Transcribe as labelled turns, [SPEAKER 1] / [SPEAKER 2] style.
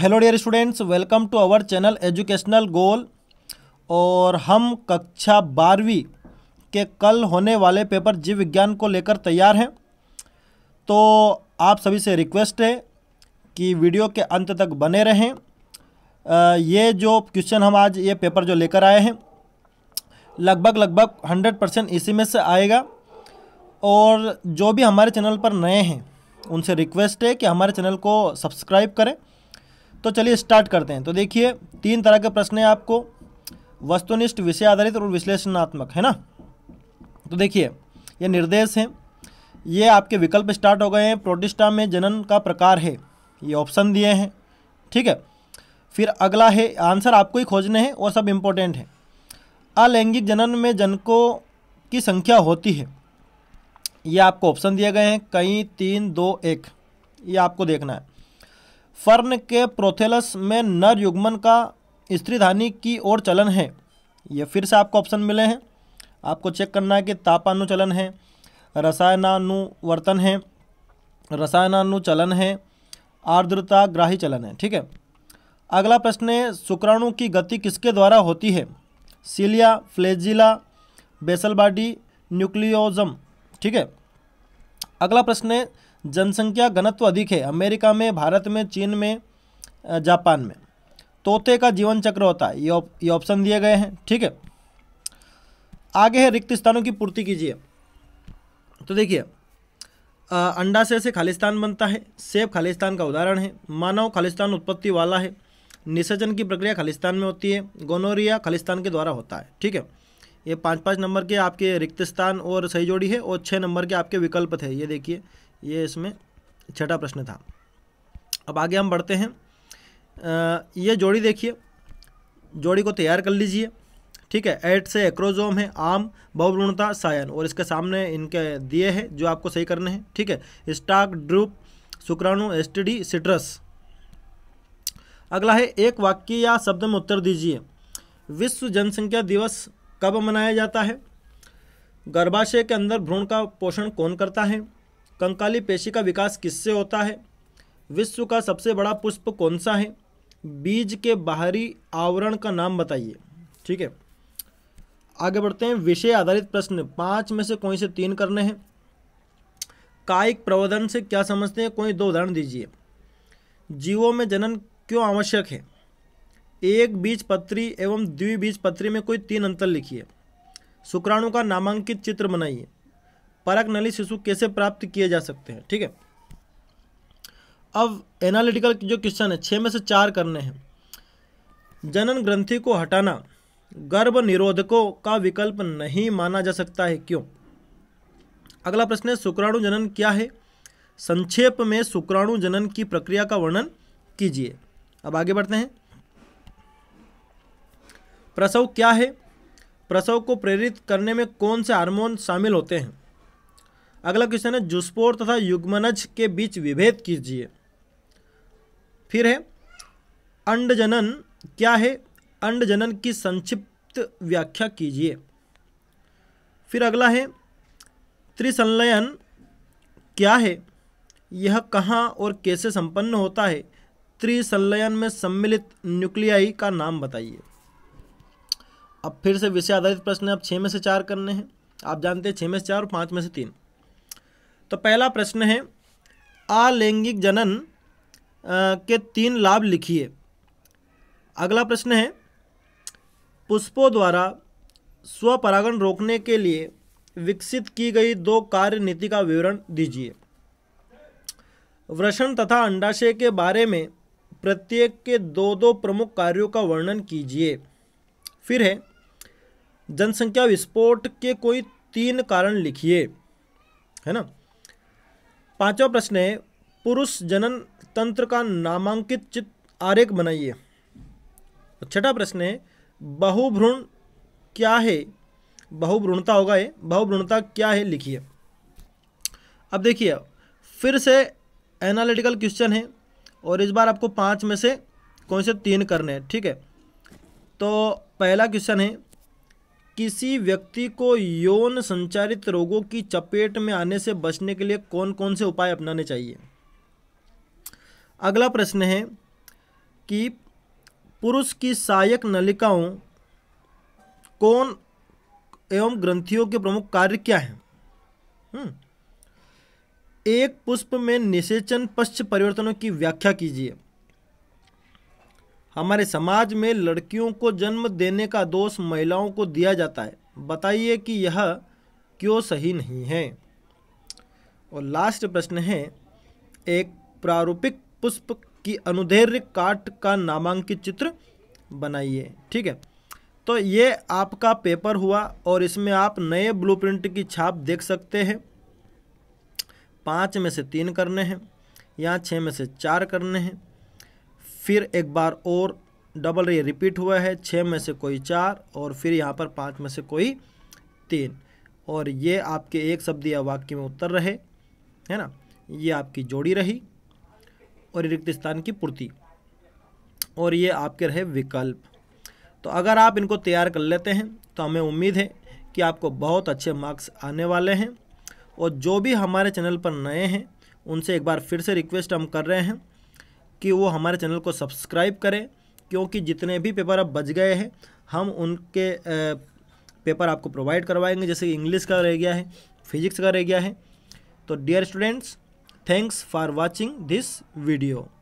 [SPEAKER 1] Hello dear students welcome to our channel educational goal और हम कक्षा बारहवीं के कल होने वाले पेपर जीव विज्ञान को लेकर तैयार हैं तो आप सभी से रिक्वेस्ट है कि वीडियो के अंत तक बने रहें ये जो क्वेश्चन हम आज ये पेपर जो लेकर आए हैं लगभग लगभग हंड्रेड परसेंट इसी में से आएगा और जो भी हमारे चैनल पर नए हैं उनसे रिक्वेस्ट है कि हमारे चैनल को सब्सक्राइब करें तो चलिए स्टार्ट करते हैं तो देखिए तीन तरह के प्रश्न हैं आपको वस्तुनिष्ठ विषय आधारित और विश्लेषणात्मक है ना तो देखिए ये निर्देश हैं ये आपके विकल्प स्टार्ट हो गए हैं प्रोटिस्टा में जनन का प्रकार है ये ऑप्शन दिए हैं ठीक है फिर अगला है आंसर आपको ही खोजने हैं और सब इम्पोर्टेंट है अलैंगिक जनन में जनकों की संख्या होती है ये आपको ऑप्शन दिए गए हैं कई तीन दो एक ये आपको देखना है फर्न के प्रोथेलस में नर युग्मन का स्त्रीधानी की ओर चलन है ये फिर से आपको ऑप्शन मिले हैं आपको चेक करना है कि तापानुचलन है रसायनानुवर्तन है रसायनानुचलन है आर्द्रता ग्राही चलन है ठीक है अगला प्रश्न है शुक्राणु की गति किसके द्वारा होती है सीलिया फ्लेजिला बेसल न्यूक्लियोजम ठीक है अगला प्रश्न है जनसंख्या घनत्व अधिक है अमेरिका में भारत में चीन में जापान में तोते का जीवन चक्र होता है ये ऑप्शन दिए गए हैं ठीक है आगे है रिक्त स्थानों की पूर्ति कीजिए तो देखिए अंडा से से खालिस्तान बनता है सेब खालिस्तान का उदाहरण है मानव खालिस्तान उत्पत्ति वाला है निसर्जन की प्रक्रिया खालिस्तान में होती है गोनोरिया खालिस्तान के द्वारा होता है ठीक है ये पाँच पाँच नंबर के आपके रिक्त स्थान और सही जोड़ी है और छः नंबर के आपके विकल्प थे ये देखिए ये इसमें छठा प्रश्न था अब आगे हम बढ़ते हैं आ, ये जोड़ी देखिए जोड़ी को तैयार कर लीजिए ठीक है एट से एक्रोजोम है आम बहुभ्रूणता सायन और इसके सामने इनके दिए हैं जो आपको सही करने हैं ठीक है स्टाक ड्रूप शुक्राणु एसटीडी सिट्रस अगला है एक वाक्य या शब्द में उत्तर दीजिए विश्व जनसंख्या दिवस कब मनाया जाता है गर्भाशय के अंदर भ्रूण का पोषण कौन करता है कंकाली पेशी का विकास किससे होता है विश्व का सबसे बड़ा पुष्प कौन सा है बीज के बाहरी आवरण का नाम बताइए ठीक है आगे बढ़ते हैं विषय आधारित प्रश्न पाँच में से कोई से तीन करने हैं कायिक प्रवर्धन से क्या समझते हैं कोई दो उदाहरण दीजिए जीवों में जनन क्यों आवश्यक है एक बीज पत्री एवं द्विबीज पत्री में कोई तीन अंतर लिखिए शुक्राणु का नामांकित चित्र बनाइए पराग नली शिशु कैसे प्राप्त किए जा सकते हैं ठीक है अब एनालिटिकल जो क्वेश्चन है छः में से चार करने हैं जनन ग्रंथि को हटाना गर्भ निरोधकों का विकल्प नहीं माना जा सकता है क्यों अगला प्रश्न है शुक्राणु जनन क्या है संक्षेप में शुक्राणु जनन की प्रक्रिया का वर्णन कीजिए अब आगे बढ़ते हैं प्रसव क्या है प्रसव को प्रेरित करने में कौन से हार्मोन शामिल होते हैं अगला क्वेश्चन है जुस्पोर तथा युग्मनज के बीच विभेद कीजिए फिर है अंडजनन क्या है अंडजनन की संक्षिप्त व्याख्या कीजिए फिर अगला है त्रिसंलयन क्या है यह कहाँ और कैसे संपन्न होता है त्रिसंलयन में सम्मिलित न्यूक्लियाई का नाम बताइए अब फिर से विषय आधारित प्रश्न आप छः में से चार करने हैं आप जानते हैं छः में से चार और पाँच में से तीन तो पहला प्रश्न है अलैंगिक जनन आ, के तीन लाभ लिखिए अगला प्रश्न है पुष्पों द्वारा स्वपरागण रोकने के लिए विकसित की गई दो कार्य नीति का विवरण दीजिए वृषण तथा अंडाशय के बारे में प्रत्येक के दो दो प्रमुख कार्यों का वर्णन कीजिए फिर है जनसंख्या विस्फोट के कोई तीन कारण लिखिए है ना पांचवा प्रश्न है पुरुष जनन तंत्र का नामांकित चित्र आरेख बनाइए छठा प्रश्न है बहुभ्रूण क्या है बहुभ्रूणता होगा ये बहुभ्रूणता क्या है लिखिए अब देखिए फिर से एनालिटिकल क्वेश्चन है और इस बार आपको पाँच में से कौन से तीन करने हैं ठीक है तो पहला क्वेश्चन है किसी व्यक्ति को यौन संचारित रोगों की चपेट में आने से बचने के लिए कौन कौन से उपाय अपनाने चाहिए अगला प्रश्न है कि पुरुष की सहायक नलिकाओं कौन एवं ग्रंथियों के प्रमुख कार्य क्या हैं हम्म। एक पुष्प में निषेचन पश्च परिवर्तनों की व्याख्या कीजिए हमारे समाज में लड़कियों को जन्म देने का दोष महिलाओं को दिया जाता है बताइए कि यह क्यों सही नहीं है और लास्ट प्रश्न है एक प्रारूपिक पुष्प की अनुदैर्य काट का नामांकित चित्र बनाइए ठीक है तो ये आपका पेपर हुआ और इसमें आप नए ब्लूप्रिंट की छाप देख सकते हैं पाँच में से तीन करने हैं या छः में से चार करने हैं फिर एक बार और डबल ये रिपीट हुआ है छः में से कोई चार और फिर यहाँ पर पाँच में से कोई तीन और ये आपके एक शब्द या वाक्य में उत्तर रहे है ना ये आपकी जोड़ी रही और रिक्त स्थान की पूर्ति और ये आपके रहे विकल्प तो अगर आप इनको तैयार कर लेते हैं तो हमें उम्मीद है कि आपको बहुत अच्छे मार्क्स आने वाले हैं और जो भी हमारे चैनल पर नए हैं उनसे एक बार फिर से रिक्वेस्ट हम कर रहे हैं कि वो हमारे चैनल को सब्सक्राइब करें क्योंकि जितने भी पेपर अब बच गए हैं हम उनके पेपर आपको प्रोवाइड करवाएंगे जैसे इंग्लिश का रह गया है फिजिक्स का रह गया है तो dear students thanks for watching this video